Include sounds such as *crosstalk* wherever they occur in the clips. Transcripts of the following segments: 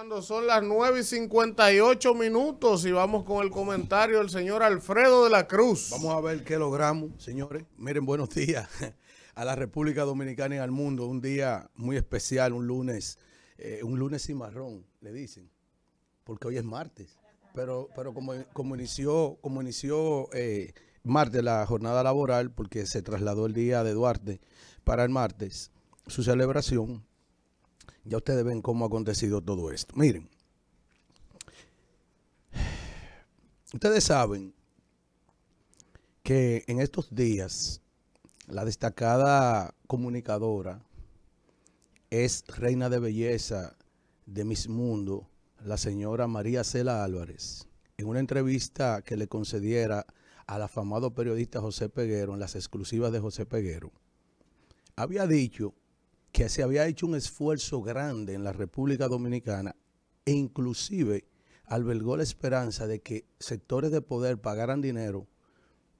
cuando son las 9 y 58 minutos y vamos con el comentario del señor Alfredo de la Cruz. Vamos a ver qué logramos, señores. Miren, buenos días *laughs* a la República Dominicana y al mundo. Un día muy especial, un lunes, eh, un lunes marrón, le dicen, porque hoy es martes. Pero, pero como, como inició, como inició eh, martes la jornada laboral, porque se trasladó el día de Duarte para el martes, su celebración, ya ustedes ven cómo ha acontecido todo esto. Miren, ustedes saben que en estos días la destacada comunicadora es reina de belleza de Miss Mundo, la señora María Cela Álvarez, en una entrevista que le concediera al afamado periodista José Peguero, en las exclusivas de José Peguero, había dicho que se había hecho un esfuerzo grande en la República Dominicana e inclusive albergó la esperanza de que sectores de poder pagaran dinero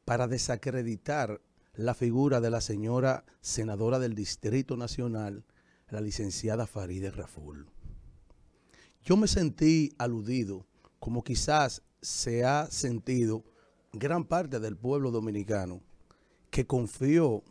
para desacreditar la figura de la señora senadora del Distrito Nacional, la licenciada Farideh Raful. Yo me sentí aludido, como quizás se ha sentido gran parte del pueblo dominicano, que confió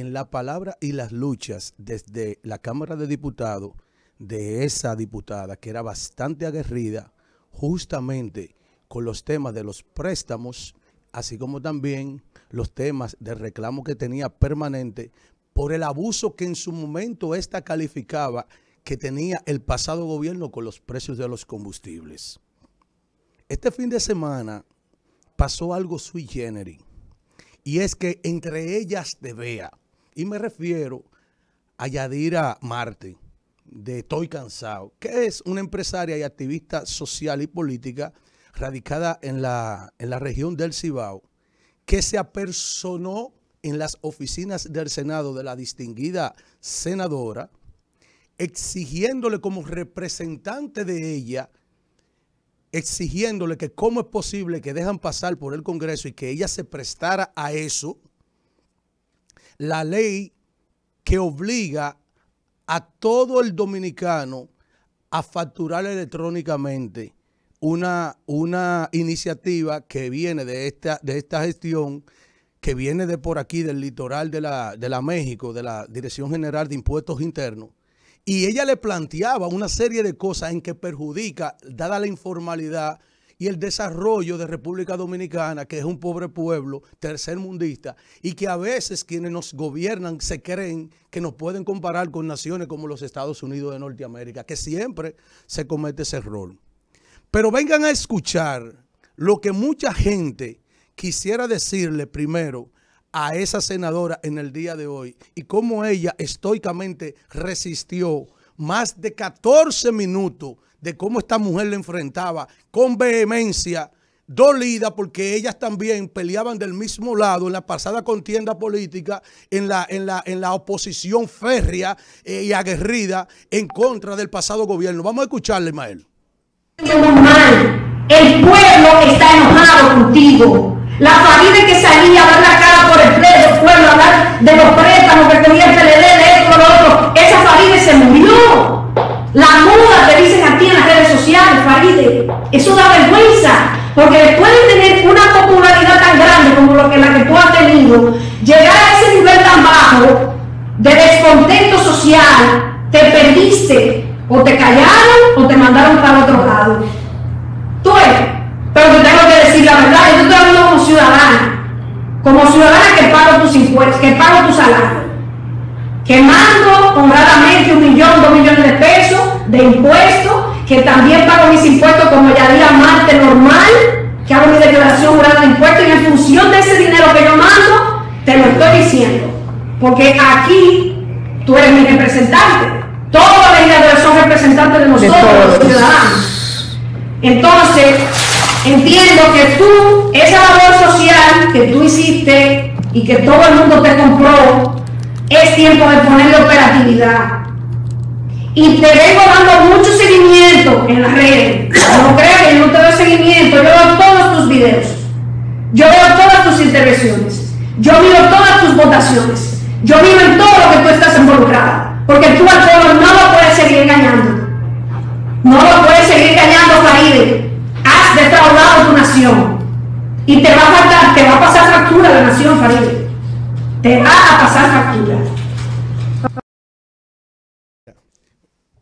en la palabra y las luchas desde la Cámara de Diputados de esa diputada, que era bastante aguerrida, justamente con los temas de los préstamos, así como también los temas de reclamo que tenía permanente por el abuso que en su momento esta calificaba que tenía el pasado gobierno con los precios de los combustibles. Este fin de semana pasó algo sui generis, y es que entre ellas de Bea y me refiero a Yadira Marte, de Estoy Cansado, que es una empresaria y activista social y política radicada en la, en la región del Cibao, que se apersonó en las oficinas del Senado de la distinguida senadora, exigiéndole como representante de ella, exigiéndole que cómo es posible que dejan pasar por el Congreso y que ella se prestara a eso, la ley que obliga a todo el dominicano a facturar electrónicamente una, una iniciativa que viene de esta, de esta gestión, que viene de por aquí, del litoral de la, de la México, de la Dirección General de Impuestos Internos, y ella le planteaba una serie de cosas en que perjudica, dada la informalidad, y el desarrollo de República Dominicana, que es un pobre pueblo tercermundista y que a veces quienes nos gobiernan se creen que nos pueden comparar con naciones como los Estados Unidos de Norteamérica, que siempre se comete ese error. Pero vengan a escuchar lo que mucha gente quisiera decirle primero a esa senadora en el día de hoy y cómo ella estoicamente resistió más de 14 minutos de cómo esta mujer le enfrentaba con vehemencia, dolida porque ellas también peleaban del mismo lado en la pasada contienda política, en la, en la, en la oposición férrea eh, y aguerrida en contra del pasado gobierno. Vamos a escucharle, Mael. El pueblo está enojado contigo. La familia que salía a dar la cara por el preso, el pueblo hablar de los préstamos que tenían, el PLD, de esto, lo otro, esa familia se murió. La moda, que dicen aquí en las redes sociales, Farideh, eso da vergüenza, porque después de tener una popularidad tan grande como lo que la que tú has tenido, llegar a ese nivel tan bajo de descontento social, te perdiste, o te callaron o te mandaron para otro lado. Tú eres, pero te tengo que decir la verdad, yo te hablo como ciudadana, como ciudadana que pago tus impuestos, que pago tu salario que mando honradamente un millón, dos millones de pesos de impuestos, que también pago mis impuestos como ya día Marte normal, que hago mi declaración jurada de impuestos y en función de ese dinero que yo mando, te lo estoy diciendo. Porque aquí tú eres mi representante. Todos los legisladores son representantes de nosotros, los ciudadanos. Entonces, entiendo que tú, esa labor social que tú hiciste y que todo el mundo te compró es tiempo de ponerle operatividad. Y te vengo dando mucho seguimiento en las redes. No creo que yo no te doy seguimiento. Yo veo todos tus videos. Yo veo todas tus intervenciones. Yo miro todas tus votaciones. Yo miro en todo lo que tú estás involucrada. Porque tú al pueblo no lo puedes seguir engañando. No lo puedes seguir engañando, Faride. Has defraudado tu nación. Y te va a, faltar, te va a pasar factura la nación, Faride. Te va a pasar factura.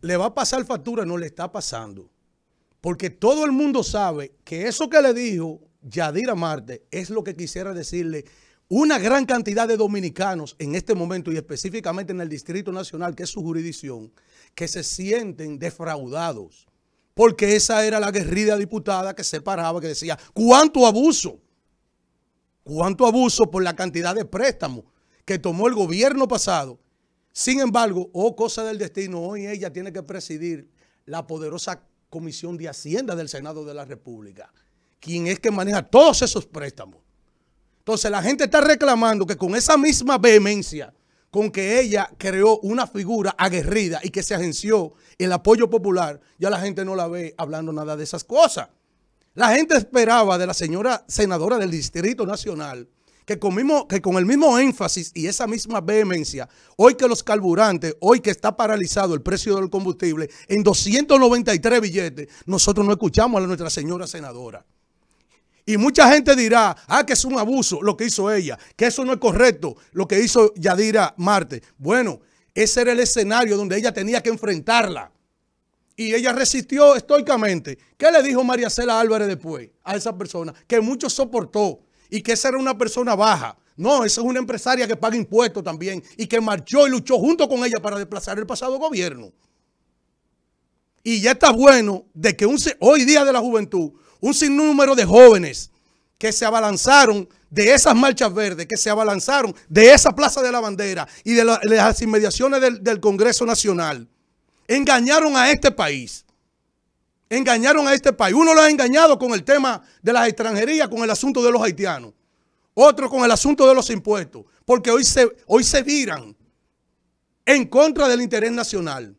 Le va a pasar factura, no le está pasando. Porque todo el mundo sabe que eso que le dijo Yadira Marte es lo que quisiera decirle una gran cantidad de dominicanos en este momento y específicamente en el Distrito Nacional, que es su jurisdicción, que se sienten defraudados. Porque esa era la guerrilla diputada que se paraba, que decía, ¿cuánto abuso? cuánto abuso por la cantidad de préstamos que tomó el gobierno pasado. Sin embargo, oh cosa del destino, hoy ella tiene que presidir la poderosa Comisión de Hacienda del Senado de la República, quien es que maneja todos esos préstamos. Entonces la gente está reclamando que con esa misma vehemencia con que ella creó una figura aguerrida y que se agenció el apoyo popular, ya la gente no la ve hablando nada de esas cosas. La gente esperaba de la señora senadora del Distrito Nacional que con, el mismo énfasis y esa misma vehemencia, hoy que los carburantes, hoy que está paralizado el precio del combustible en 293 billetes, nosotros no escuchamos a nuestra señora senadora. Y mucha gente dirá, ah, que es un abuso lo que hizo ella, que eso no es correcto lo que hizo Yadira Marte. Bueno, ese era el escenario donde ella tenía que enfrentarla y ella resistió estoicamente. ¿Qué le dijo María Cela Álvarez después a esa persona? Que mucho soportó y que esa era una persona baja. No, esa es una empresaria que paga impuestos también y que marchó y luchó junto con ella para desplazar el pasado gobierno. Y ya está bueno de que un, hoy día de la juventud, un sinnúmero de jóvenes que se abalanzaron de esas marchas verdes, que se abalanzaron de esa Plaza de la Bandera y de, las inmediaciones del Congreso Nacional engañaron a este país. Engañaron a este país. Uno lo ha engañado con el tema de las extranjerías, con el asunto de los haitianos. Otro con el asunto de los impuestos. Porque hoy se, hoy se viran en contra del interés nacional.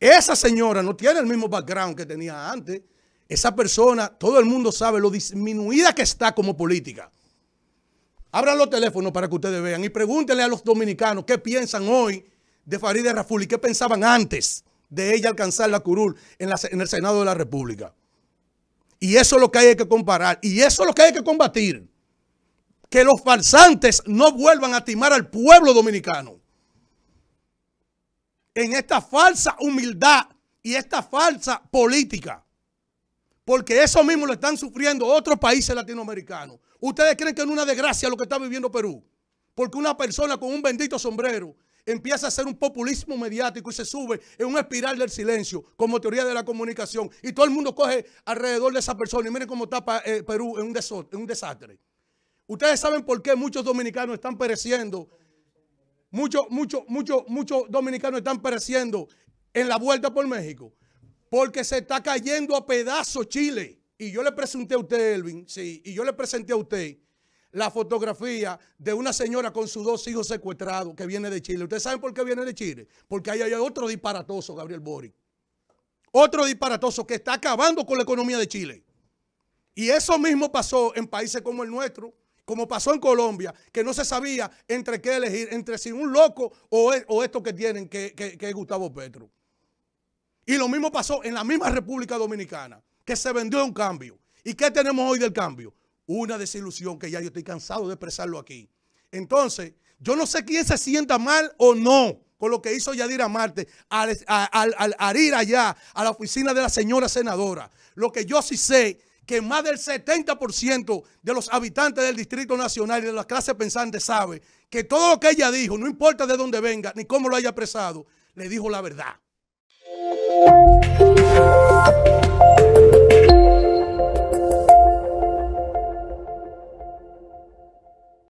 Esa señora no tiene el mismo background que tenía antes. Esa persona, todo el mundo sabe lo disminuida que está como política. Abran los teléfonos para que ustedes vean y pregúntenle a los dominicanos qué piensan hoy de Farideh Raful y qué pensaban antes de ella alcanzar la curul en, en el Senado de la República. Y eso es lo que hay que comparar. Y eso es lo que hay que combatir. Que los farsantes no vuelvan a timar al pueblo dominicano. En esta falsa humildad y esta falsa política. Porque eso mismo lo están sufriendo otros países latinoamericanos. Ustedes creen que es una desgracia lo que está viviendo Perú. Porque una persona con un bendito sombrero empieza a ser un populismo mediático y se sube en una espiral del silencio como teoría de la comunicación. Y todo el mundo coge alrededor de esa persona y miren cómo está eh, Perú en un, en un desastre. Ustedes saben por qué muchos dominicanos están pereciendo. Muchos, muchos, muchos, muchos dominicanos están pereciendo en la vuelta por México. Porque se está cayendo a pedazos Chile. Y yo le presenté a usted, Elvin, sí, y yo le presenté a usted la fotografía de una señora con sus dos hijos secuestrados que viene de Chile. ¿Ustedes saben por qué viene de Chile? Porque ahí hay otro disparatoso, Gabriel Boric. Otro disparatoso que está acabando con la economía de Chile. Y eso mismo pasó en países como el nuestro, como pasó en Colombia, que no se sabía entre qué elegir, entre si un loco o, e, esto que tienen, que, es Gustavo Petro. Y lo mismo pasó en la misma República Dominicana, que se vendió un cambio. ¿Y qué tenemos hoy del cambio? una desilusión que ya yo estoy cansado de expresarlo aquí. Entonces, yo no sé quién se sienta mal o no con lo que hizo Yadira Marte al, ir allá a la oficina de la señora senadora. Lo que yo sí sé que más del 70% de los habitantes del Distrito Nacional y de las clases pensantes sabe que todo lo que ella dijo, no importa de dónde venga ni cómo lo haya expresado, le dijo la verdad.